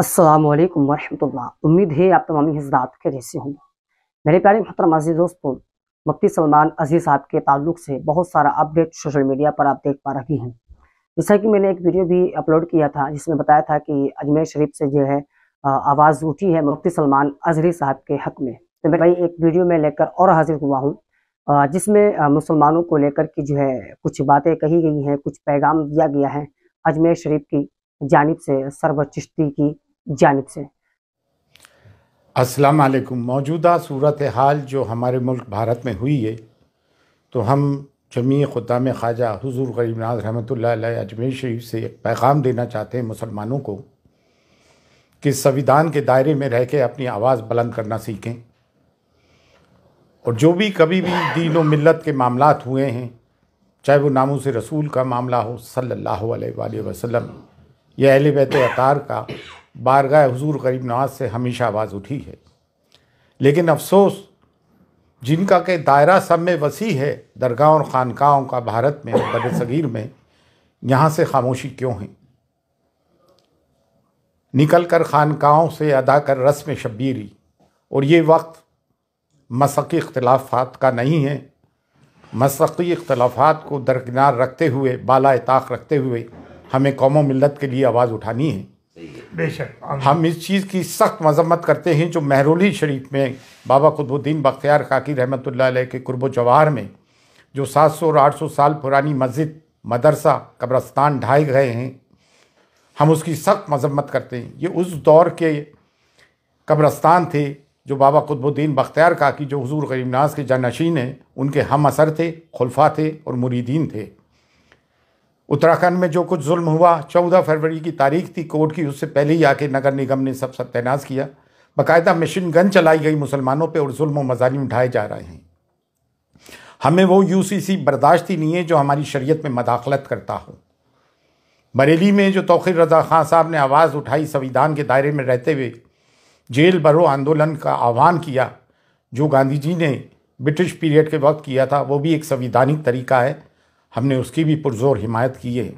असलकम वरहमतुल्ला उम्मीद है आप तमामी हजरात के रहसे होंगे मेरे प्यारे मोहतरम अजीज़ दोस्तों मुफ्ती सलमान अजीज़ साहब के ताल्लुक से बहुत सारा अपडेट सोशल मीडिया पर आप देख पा रही हैं जैसा कि मैंने एक वीडियो भी अपलोड किया था जिसमें बताया था कि अजमेर शरीफ से जो है आवाज़ उठी है मुफ्ती सलमान अजहरी साहब के हक में तो मैं भाई एक वीडियो में लेकर और हाजिर हुआ हूँ जिसमें मुसलमानों को लेकर की जो है कुछ बातें कही गई हैं कुछ पैगाम दिया गया है अजमेर शरीफ की जानब से सरवर चिश्ती की जानब से अस्सलाम वालेकुम मौजूदा सूरत हाल जो हमारे मुल्क भारत में हुई है तो हम जमी ख़ुदाम ख्वाजा हजूर गरीब नाज रहमत अजमेर शरीफ से एक पैगाम देना चाहते हैं मुसलमानों को कि संविधान के दायरे में रह के अपनी आवाज़ बुलंद करना सीखें और जो भी कभी भी दीन व मिलत के मामला हुए हैं चाहे वो नामों से रसूल का मामला हो सल्लल्लाहु अलैहि वसल्लम या अहल बैत अतार का बारगाह हुजूर करीब नवाज से हमेशा आवाज़ उठी है लेकिन अफसोस जिनका के दायरा सब में वसी है दरगाह और ख़ानकाओं का भारत में बद सगीर में यहाँ से खामोशी क्यों है निकल कर ख़ानकाओं से अदा कर रस्म शब्बीरी और ये वक्त मसक़ी इख्तलाफात का नहीं है मसक़ी इख्तलाफात को दरकिनार रखते हुए बाला ताक रखते हुए हमें कौम मिलत के लिए आवाज़ उठानी है बेशक हम इस चीज़ की सख्त मजम्मत करते हैं जो महरोली शरीफ में बाबा खुदबुद्दीन बख्तियार खाकी रहमत के कुर्ब जवाहर में जो 700 और 800 साल पुरानी मस्जिद मदरसा कब्रस्तान ढाए गए हैं हम उसकी सख्त मजम्मत करते हैं ये उस दौर के कब्रस्तान थे जो बाबा खुदबुद्दीन बख्तियार काकी जो हजूर गरीब के जानशीन हैं उनके हम असर थे खुलफा थे और मुरीदीन थे उत्तराखंड में जो कुछ जुल्म हुआ चौदह फरवरी की तारीख थी कोर्ट की उससे पहले ही आके नगर निगम ने सब सत्यानाश किया बाकायदा मशीन गन चलाई गई मुसलमानों पे और जुल्म मजालिम उठाए जा रहे हैं हमें वो यूसीसी बर्दाश्त ही नहीं है जो हमारी शरीयत में मदाखलत करता हो बरेली में जो तोखिर रजा खां साहब ने आवाज़ उठाई संविधान के दायरे में रहते हुए जेल भरो आंदोलन का आह्वान किया जो गांधी जी ने ब्रिटिश पीरियड के वक्त किया था वो भी एक संविधानिक तरीका है हमने उसकी भी पुरजोर हिमायत की है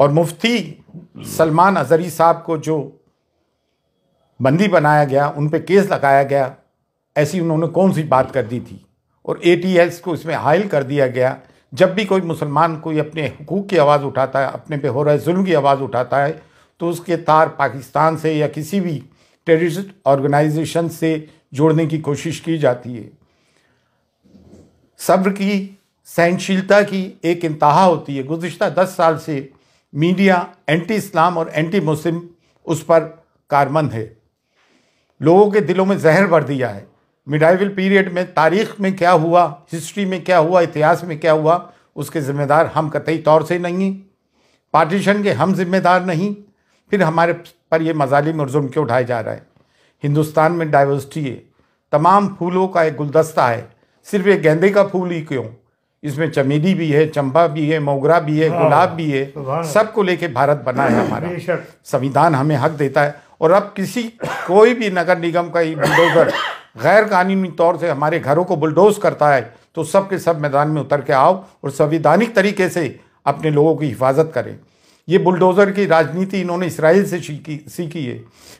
और मुफ्ती सलमान अजहरी साहब को जो बंदी बनाया गया उन पर केस लगाया गया ऐसी उन्होंने कौन सी बात कर दी थी और ए को इसमें हायल कर दिया गया जब भी कोई मुसलमान कोई अपने हकूक़ की आवाज़ उठाता है अपने पे हो रहे जुल्म की आवाज़ उठाता है तो उसके तार पाकिस्तान से या किसी भी टेररिस्ट ऑर्गेनाइजेशन से जोड़ने की कोशिश की जाती है सब्र की सहनशीलता की एक इंतहा होती है गुज्त दस साल से मीडिया एंटी इस्लाम और एंटी मुस्लिम उस पर कारमंद है लोगों के दिलों में जहर भर दिया है मिडाइवल पीरियड में तारीख में क्या हुआ हिस्ट्री में क्या हुआ इतिहास में क्या हुआ उसके ज़िम्मेदार हम कतई तौर से नहीं पार्टीशन के हम जिम्मेदार नहीं फिर हमारे पर ये मजालिम और जुम्म क्यों उठाए जा रहा है हिंदुस्तान में डाइवर्सिटी है तमाम फूलों का एक गुलदस्ता है सिर्फ एक गेंदे का फूल ही क्यों इसमें चमेली भी है चंपा भी है मोगरा भी है हाँ, गुलाब भी है सबको लेके भारत बना है हमारा संविधान हमें हक देता है और अब किसी कोई भी नगर निगम का बुलडोजर गैर कानूनी तौर से हमारे घरों को बुलडोज करता है तो सब के सब मैदान में उतर के आओ और संविधानिक तरीके से अपने लोगों की हिफाजत करें ये बुलडोज़र की राजनीति इन्होंने इसराइल से सीखी सीखी है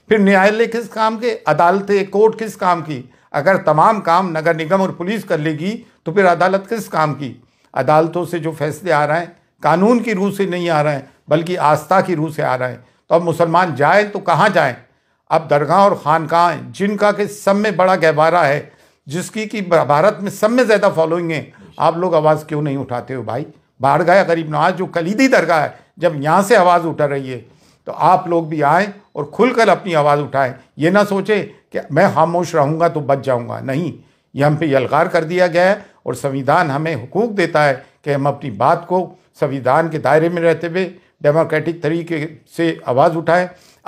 फिर न्यायालय किस काम के अदालतें कोर्ट किस काम की अगर तमाम काम नगर निगम और पुलिस कर लेगी तो फिर अदालत किस काम की अदालतों से जो फैसले आ रहे हैं कानून की रूह से नहीं आ रहे हैं बल्कि आस्था की रूह से आ रहे हैं तो अब मुसलमान जाए तो कहाँ जाएँ अब दरगाह और खानकाह जिनका कि सब में बड़ा गहबारा है जिसकी कि भारत में सब में ज़्यादा फॉलोइंग है आप लोग आवाज़ क्यों नहीं उठाते हो भाई बाहर गया गरीब नवाज जो कलीदी दरगाह है जब यहाँ से आवाज़ उठा रही है तो आप लोग भी आए और खुलकर अपनी आवाज़ उठाएं ये ना सोचें कि मैं खामोश रहूँगा तो बच जाऊँगा नहीं ये हम पे यलगार कर दिया गया है और संविधान हमें हकूक देता है कि हम अपनी बात को संविधान के दायरे में रहते हुए डेमोक्रेटिक तरीके से आवाज़ उठाएं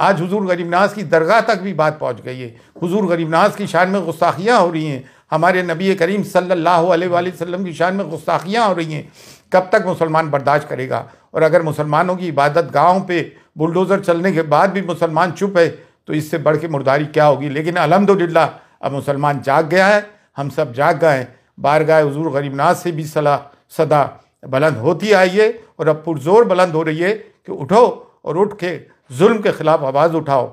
आज हुजूर गरीबनाज की दरगाह तक भी बात पहुँच गई है हुजूर गरीबनाज की शान में गुस्ताखियाँ हो रही हैं हमारे नबी करीम सल्लल्लाहु अलैहि वसल्लम की शान में गुस्ताखियाँ हो रही हैं कब तक मुसलमान बर्दाश्त करेगा और अगर मुसलमानों की इबादत गाहों पर बुलडोज़र चलने के बाद भी मुसलमान चुप है तो इससे बढ़ के मुर्दारी क्या होगी लेकिन अलहमदिल्ला अब मुसलमान जाग गया है हम सब जाग गए हैं गाय हजूर गरीबनाथ से भी सलाह सदा बुलंद होती आई है और अब पुरजोर बुलंद हो रही है कि उठो और उठ के जुल्म के ख़िलाफ़ आवाज़ उठाओ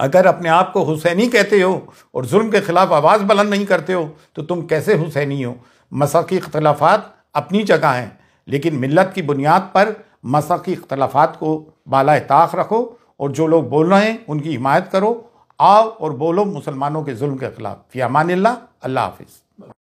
अगर अपने आप को हुसैनी कहते हो और जुल्म के ख़िलाफ़ आवाज़ बुलंद नहीं करते हो तो तुम कैसे हुसैनी हो मसाकी इख्तलाफात अपनी जगह हैं लेकिन मिलत की बुनियाद पर मसाकी इख्तलाफात को बाला ताक रखो और जो लोग बोल रहे हैं उनकी हिमायत करो आओ और बोलो मुसलमानों के जुल्म के ख़िलाफ़ फ़ियामान अल्लाह हाफिज़